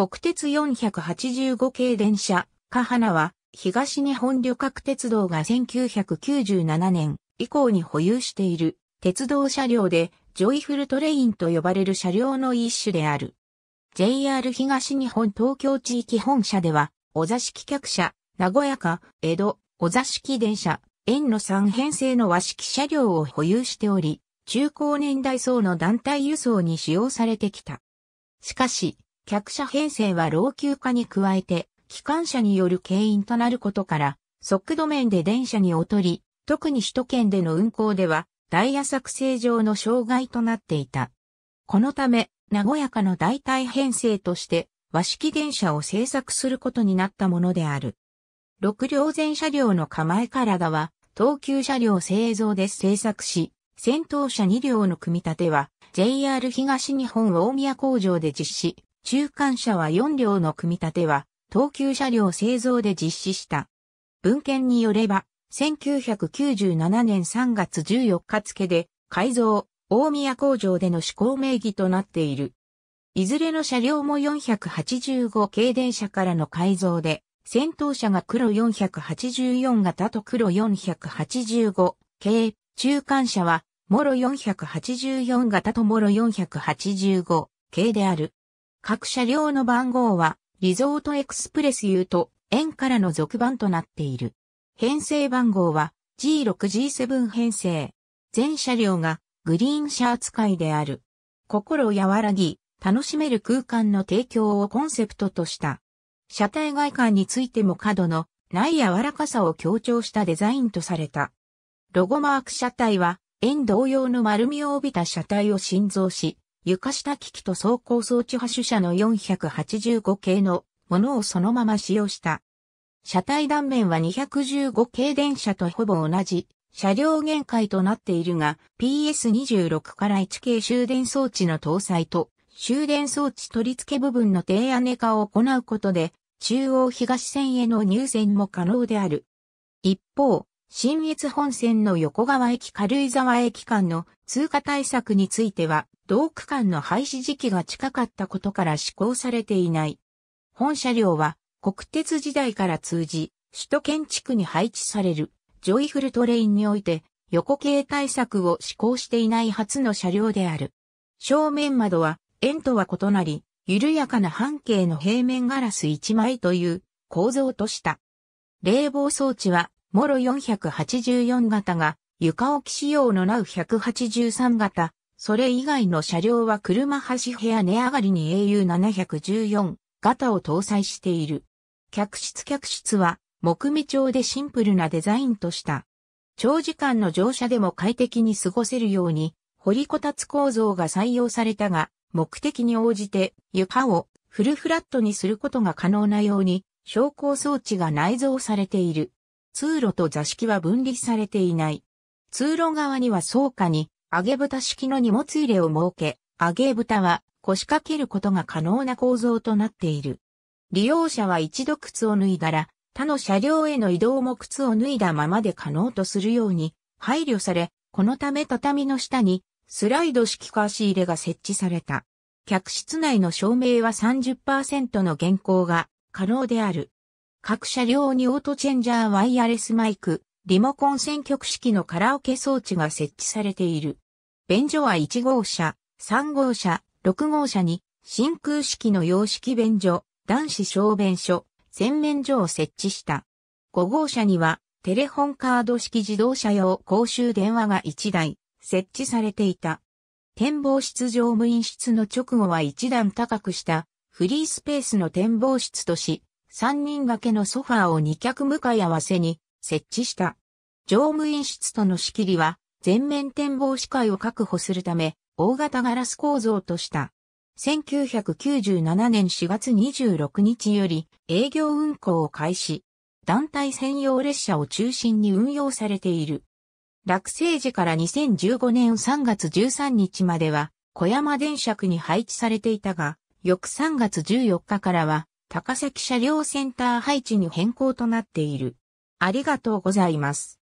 国鉄485系電車、カハナは、東日本旅客鉄道が1997年以降に保有している鉄道車両で、ジョイフルトレインと呼ばれる車両の一種である。JR 東日本東京地域本社では、お座敷客車、名古屋か、江戸、お座敷電車、円の3編成の和式車両を保有しており、中高年代層の団体輸送に使用されてきた。しかし、客車編成は老朽化に加えて、機関車による牽引となることから、速度面で電車に劣り、特に首都圏での運行では、ダイヤ作成上の障害となっていた。このため、和やかの代替編成として、和式電車を製作することになったものである。6両全車両の構え体は、東急車両製造で製作し、先頭車2両の組み立ては、JR 東日本大宮工場で実施、中間車は4両の組み立ては、東急車両製造で実施した。文献によれば、1997年3月14日付で、改造、大宮工場での施行名義となっている。いずれの車両も485系電車からの改造で、先頭車が黒484型と黒485系、中間車は、もろ484型ともろ485系である。各車両の番号は、リゾートエクスプレス U と、円からの続番となっている。編成番号は、G6G7 編成。全車両が、グリーン車扱いである。心を和らぎ、楽しめる空間の提供をコンセプトとした。車体外観についても角のない柔らかさを強調したデザインとされた。ロゴマーク車体は、円同様の丸みを帯びた車体を心臓し、床下機器と走行装置発射車の485系のものをそのまま使用した。車体断面は215系電車とほぼ同じ車両限界となっているが PS26 から1系終電装置の搭載と終電装置取り付け部分の低屋根化を行うことで中央東線への入線も可能である。一方、新越本線の横川駅軽井沢駅間の通過対策については、同区間の廃止時期が近かったことから施行されていない。本車両は国鉄時代から通じ、首都建築に配置されるジョイフルトレインにおいて横系対策を施行していない初の車両である。正面窓は円とは異なり、緩やかな半径の平面ガラス1枚という構造とした。冷房装置はモロ484型が床置き仕様のナウ183型、それ以外の車両は車端部屋値上がりに AU714 型を搭載している。客室客室は木目調でシンプルなデザインとした。長時間の乗車でも快適に過ごせるように、掘りこたつ構造が採用されたが、目的に応じて床をフルフラットにすることが可能なように、昇降装置が内蔵されている。通路と座敷は分離されていない。通路側には倉庫に揚げ蓋式の荷物入れを設け、揚げ蓋は腰掛けることが可能な構造となっている。利用者は一度靴を脱いだら、他の車両への移動も靴を脱いだままで可能とするように配慮され、このため畳の下にスライド式貸し入れが設置された。客室内の照明は30%の減稿が可能である。各車両にオートチェンジャーワイヤレスマイク、リモコン選曲式のカラオケ装置が設置されている。便所は1号車、3号車、6号車に真空式の洋式便所、男子小便所、洗面所を設置した。5号車にはテレホンカード式自動車用公衆電話が1台設置されていた。展望室乗務員室の直後は一段高くしたフリースペースの展望室とし、三人掛けのソファーを二脚向かい合わせに設置した。乗務員室との仕切りは全面展望視界を確保するため大型ガラス構造とした。1997年4月26日より営業運行を開始。団体専用列車を中心に運用されている。落成時から2015年3月13日までは小山電車区に配置されていたが、翌3月14日からは高崎車両センター配置に変更となっている。ありがとうございます。